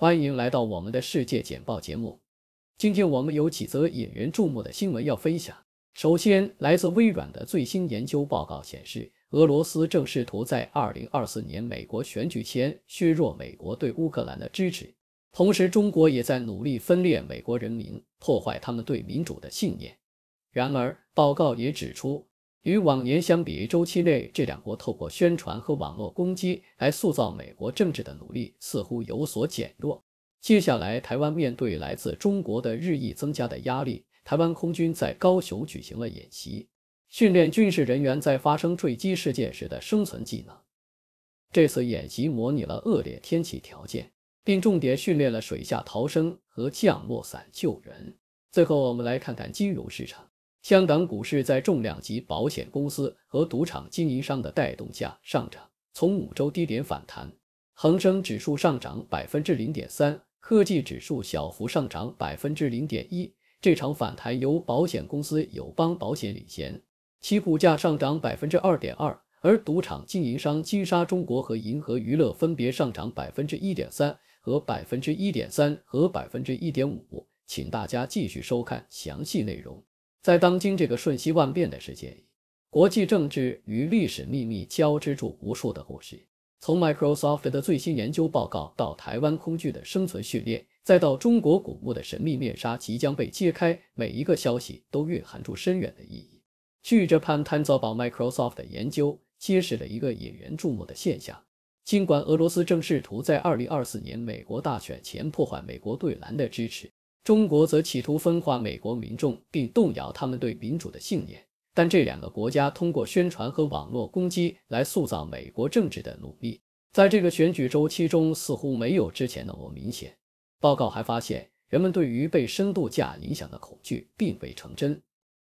欢迎来到我们的世界简报节目。今天我们有几则引人注目的新闻要分享。首先，来自微软的最新研究报告显示，俄罗斯正试图在二零二四年美国选举前削弱美国对乌克兰的支持，同时中国也在努力分裂美国人民，破坏他们对民主的信念。然而，报告也指出。与往年相比，周期内这两国透过宣传和网络攻击来塑造美国政治的努力似乎有所减弱。接下来，台湾面对来自中国的日益增加的压力，台湾空军在高雄举行了演习，训练军事人员在发生坠机事件时的生存技能。这次演习模拟了恶劣天气条件，并重点训练了水下逃生和降落伞救援。最后，我们来看看金融市场。香港股市在重量级保险公司和赌场经营商的带动下上涨，从五周低点反弹。恒生指数上涨百分之零点三，科技指数小幅上涨百分之零点一。这场反弹由保险公司友邦保险领衔，其股价上涨百分之二点二。而赌场经营商金沙中国和银河娱乐分别上涨百分之一点三和百分之一点三和百分之一点五。请大家继续收看详细内容。在当今这个瞬息万变的世界里，国际政治与历史秘密交织住无数的故事。从 Microsoft 的最新研究报告，到台湾空军的生存序列，再到中国古墓的神秘面纱即将被揭开，每一个消息都蕴含住深远的意义。据这潘潘多宝 Microsoft 的研究揭示了一个引人注目的现象：尽管俄罗斯正试图在2024年美国大选前破坏美国对蓝的支持。中国则企图分化美国民众，并动摇他们对民主的信念。但这两个国家通过宣传和网络攻击来塑造美国政治的努力，在这个选举周期中似乎没有之前那么明显。报告还发现，人们对于被深度假影响的恐惧并未成真，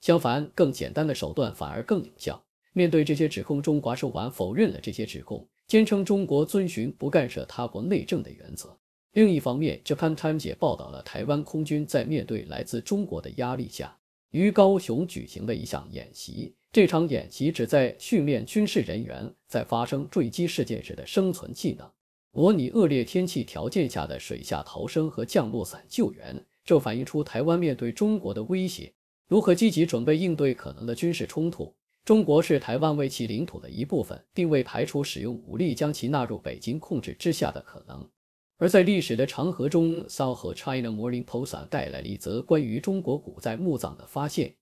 相反，更简单的手段反而更有效。面对这些指控，中华使馆否认了这些指控，坚称中国遵循不干涉他国内政的原则。另一方面，Japan 这 e s 也报道了台湾空军在面对来自中国的压力下，于高雄举行的一项演习。这场演习旨在训练军事人员在发生坠机事件时的生存技能，模拟恶劣天气条件下的水下逃生和降落伞救援。这反映出台湾面对中国的威胁，如何积极准备应对可能的军事冲突。中国是台湾为其领土的一部分，并未排除使用武力将其纳入北京控制之下的可能。而在历史的长河中 s o h o China m o r n i n p o s t 带来了一则关于中国古代墓葬的发现，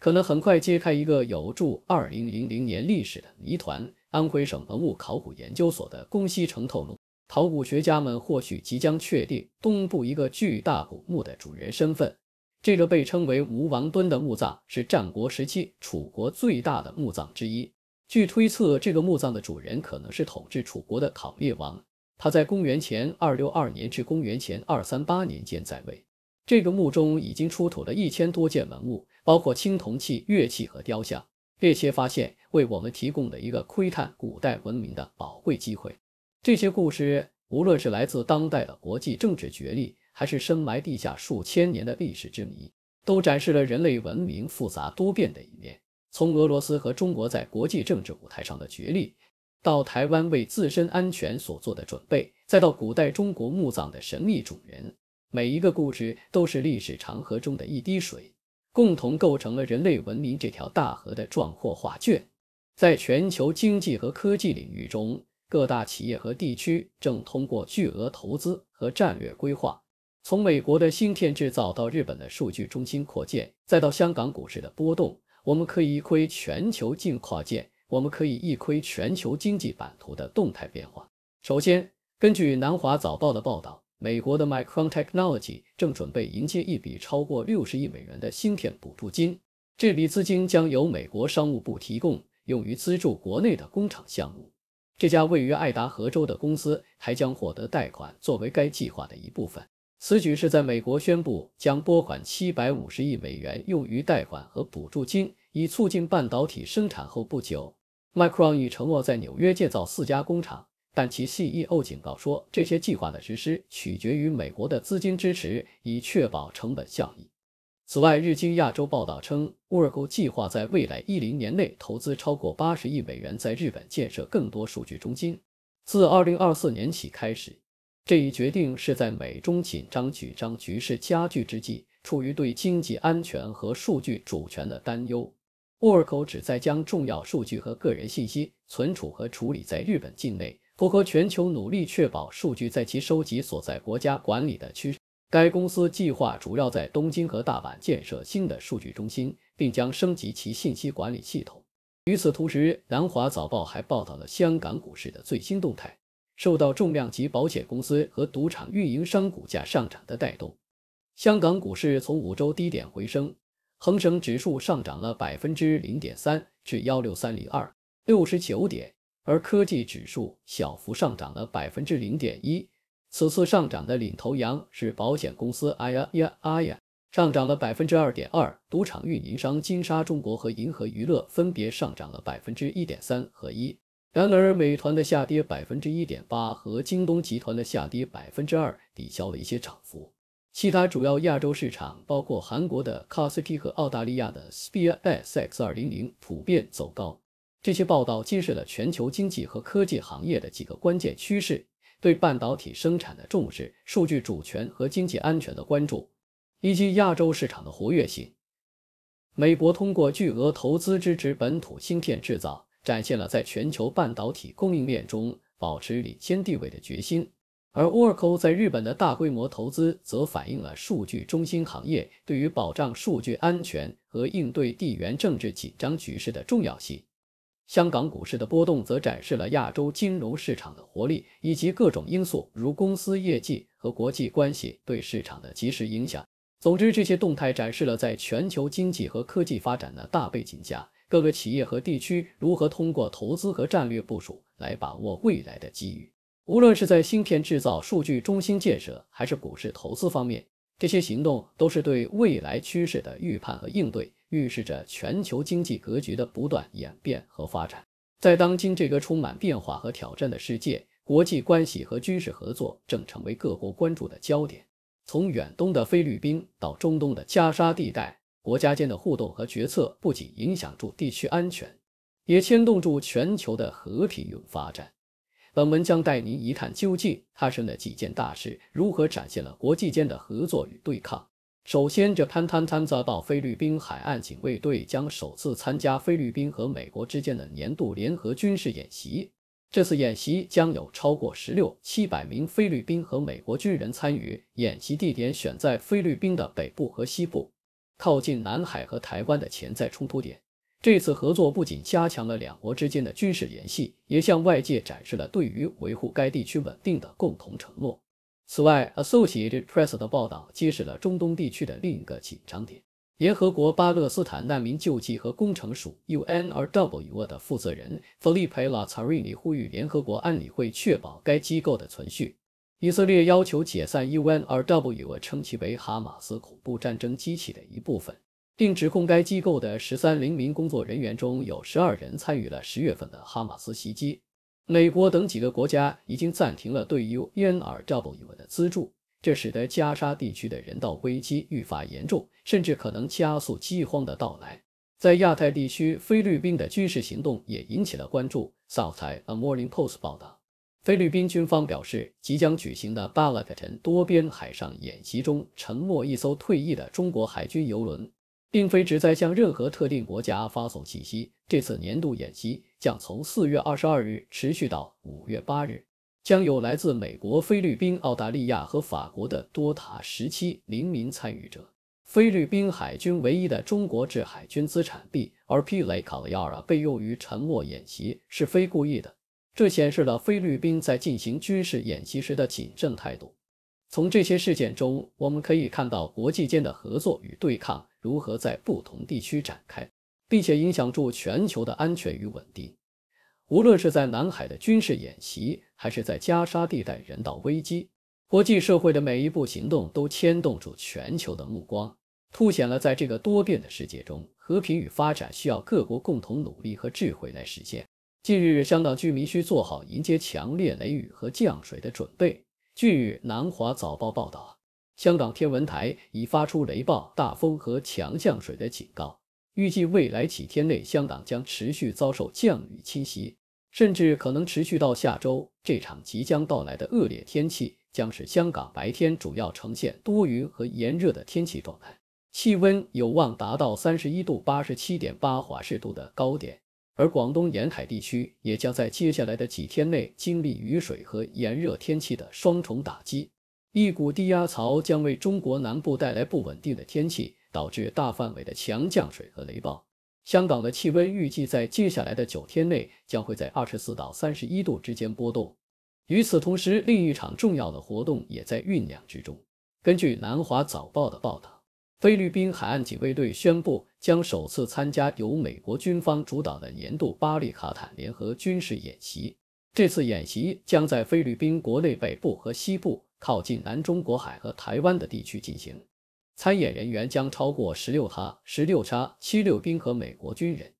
可能很快揭开一个有著二零零零年历史的谜团。安徽省文物考古研究所的龚西成透露，考古学家们或许即将确定东部一个巨大古墓的主人身份。这个被称为吴王墩的墓葬是战国时期楚国最大的墓葬之一。据推测，这个墓葬的主人可能是统治楚国的考烈王。他在公元前二六二年至公元前二三八年间在位。这个墓中已经出土了一千多件文物，包括青铜器、乐器和雕像。这些发现为我们提供了一个窥探古代文明的宝贵机会。这些故事，无论是来自当代的国际政治角力，还是深埋地下数千年的历史之谜，都展示了人类文明复杂多变的一面。从俄罗斯和中国在国际政治舞台上的角力。到台湾为自身安全所做的准备，再到古代中国墓葬的神秘主人，每一个故事都是历史长河中的一滴水，共同构成了人类文明这条大河的壮阔画卷。在全球经济和科技领域中，各大企业和地区正通过巨额投资和战略规划，从美国的芯片制造到日本的数据中心扩建，再到香港股市的波动，我们可以一窥全球进跨界。我们可以一窥全球经济版图的动态变化。首先，根据南华早报的报道，美国的 Micron Technology 正准备迎接一笔超过六十亿美元的芯片补助金。这笔资金将由美国商务部提供，用于资助国内的工厂项目。这家位于爱达荷州的公司还将获得贷款作为该计划的一部分。此举是在美国宣布将拨款七百五十亿美元用于贷款和补助金。以促进半导体生产后不久，Micron 已承诺在纽约建造四家工厂，但其 CEO 警告说，这些计划的实施取决于美国的资金支持，以确保成本效益。此外，日经亚洲报道称，Oracle 计划在未来一零年内投资超过八十亿美元，在日本建设更多数据中心。自二零二四年起开始，这一决定是在美中紧张紧张局势加剧之际，出于对经济安全和数据主权的担忧。Oracle 旨在将重要数据和个人信息存储和处理在日本境内，符合全球努力确保数据在其收集所在国家管理的趋势。该公司计划主要在东京和大阪建设新的数据中心，并将升级其信息管理系统。与此同时，《南华早报》还报道了香港股市的最新动态，受到重量级保险公司和赌场运营商股价上涨的带动，香港股市从五周低点回升。恒生指数上涨了百分之零点三，至幺六三零二六十九点，而科技指数小幅上涨了百分之零点一。此次上涨的领头羊是保险公司，哎呀呀，哎呀，上涨了百分之二点二。赌场运营商金沙中国和银河娱乐分别上涨了百分之一点三和一。然而，美团的下跌百分之一点八和京东集团的下跌百分之二抵消了一些涨幅。其他主要亚洲市场，包括韩国的 KOSPI 和澳大利亚的 S&P ASX 200，普遍走高。这些报道揭示了全球经济和科技行业的几个关键趋势：对半导体生产的重视、数据主权和经济安全的关注，以及亚洲市场的活跃性。美国通过巨额投资支持本土芯片制造，展现了在全球半导体供应链中保持领先地位的决心。而 Oracle 在日本的大规模投资则反映了数据中心行业对于保障数据安全和应对地缘政治紧张局势的重要性。香港股市的波动则展示了亚洲金融市场的活力，以及各种因素如公司业绩和国际关系对市场的及时影响。总之，这些动态展示了在全球经济和科技发展的大背景下，各个企业和地区如何通过投资和战略部署来把握未来的机遇。无论是在芯片制造、数据中心建设，还是股市投资方面，这些行动都是对未来趋势的预判和应对，预示着全球经济格局的不断演变和发展。在当今这个充满变化和挑战的世界，国际关系和军事合作正成为各国关注的焦点。从远东的菲律宾到中东的加沙地带，国家间的互动和决策不仅影响住地区安全，也牵动住全球的和平与发展。本文将带您一探究竟，发生的几件大事如何展现了国际间的合作与对抗。首先，这潘滩滩遭到菲律宾海岸警卫队将首次参加菲律宾和美国之间的年度联合军事演习。这次演习将有超过十六七百名菲律宾和美国军人参与，演习地点选在菲律宾的北部和西部，靠近南海和台湾的潜在冲突点。这次合作不仅加强了两国之间的军事联系，也向外界展示了对于维护该地区稳定的共同承诺。此外，Associated Press 的报道揭示了中东地区的另一个紧张点：联合国巴勒斯坦难民救济和工程署 u n r w 的负责人 Folipela a r i n i 呼吁联合国安理会确保该机构的存续。以色列要求解散 u n r w 称其为哈马斯恐怖战争机器的一部分。并指控该机构的十三零名工作人员中有十二人参与了十月份的哈马斯袭击。美国等几个国家已经暂停了对 U N R W 的资助，这使得加沙地区的人道危机愈发严重，甚至可能加速饥荒的到来。在亚太地区，菲律宾的军事行动也引起了关注。《South a Morning Post》报道，菲律宾军方表示，即将举行的巴勒特城多边海上演习中沉没一艘退役的中国海军游轮。并非旨在向任何特定国家发送信息。这次年度演习将从四月二十二日持续到五月八日，将有来自美国、菲律宾、澳大利亚和法国的多塔十七零名参与者。菲律宾海军唯一的中国制海军资产 B 而 P 雷卡雷亚尔被用于沉没演习，是非故意的。这显示了菲律宾在进行军事演习时的谨慎态度。从这些事件中，我们可以看到国际间的合作与对抗。如何在不同地区展开，并且影响住全球的安全与稳定？无论是在南海的军事演习，还是在加沙地带人道危机，国际社会的每一步行动都牵动住全球的目光，凸显了在这个多变的世界中，和平与发展需要各国共同努力和智慧来实现。近日，香港居民需做好迎接强烈雷雨和降水的准备。据南华早报报道。香港天文台已发出雷暴、大风和强降水的警告，预计未来几天内香港将持续遭受降雨侵袭，甚至可能持续到下周。这场即将到来的恶劣天气将使香港白天主要呈现多云和炎热的天气状态，气温有望达到三十一度八十七点八华氏度的高点。而广东沿海地区也将在接下来的几天内经历雨水和炎热天气的双重打击。一股低压槽将为中国南部带来不稳定的天气，导致大范围的强降水和雷暴。香港的气温预计在接下来的九天内将会在二十四到三十一度之间波动。与此同时，另一场重要的活动也在酝酿之中。根据《南华早报》的报道，菲律宾海岸警卫队宣布将首次参加由美国军方主导的年度巴利卡坦联合军事演习。这次演习将在菲律宾国内北部和西部。靠近南中国海和台湾的地区进行，参演人员将超过十六他、十六叉七六兵和美国军人。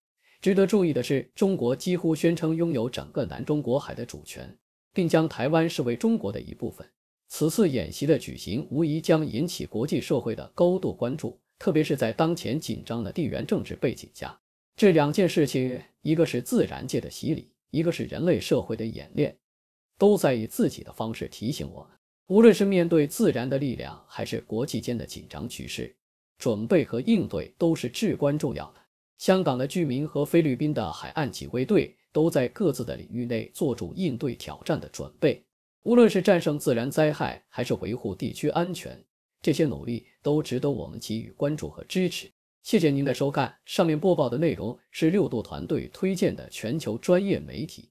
值得注意的是，中国几乎宣称拥有整个南中国海的主权，并将台湾视为中国的一部分。此次演习的举行无疑将引起国际社会的高度关注，特别是在当前紧张的地缘政治背景下。这两件事情，一个是自然界的洗礼，一个是人类社会的演练，都在以自己的方式提醒我们。无论是面对自然的力量，还是国际间的紧张局势，准备和应对都是至关重要的。香港的居民和菲律宾的海岸警卫队都在各自的领域内做出应对挑战的准备。无论是战胜自然灾害，还是维护地区安全，这些努力都值得我们给予关注和支持。谢谢您的收看，上面播报的内容是六度团队推荐的全球专业媒体。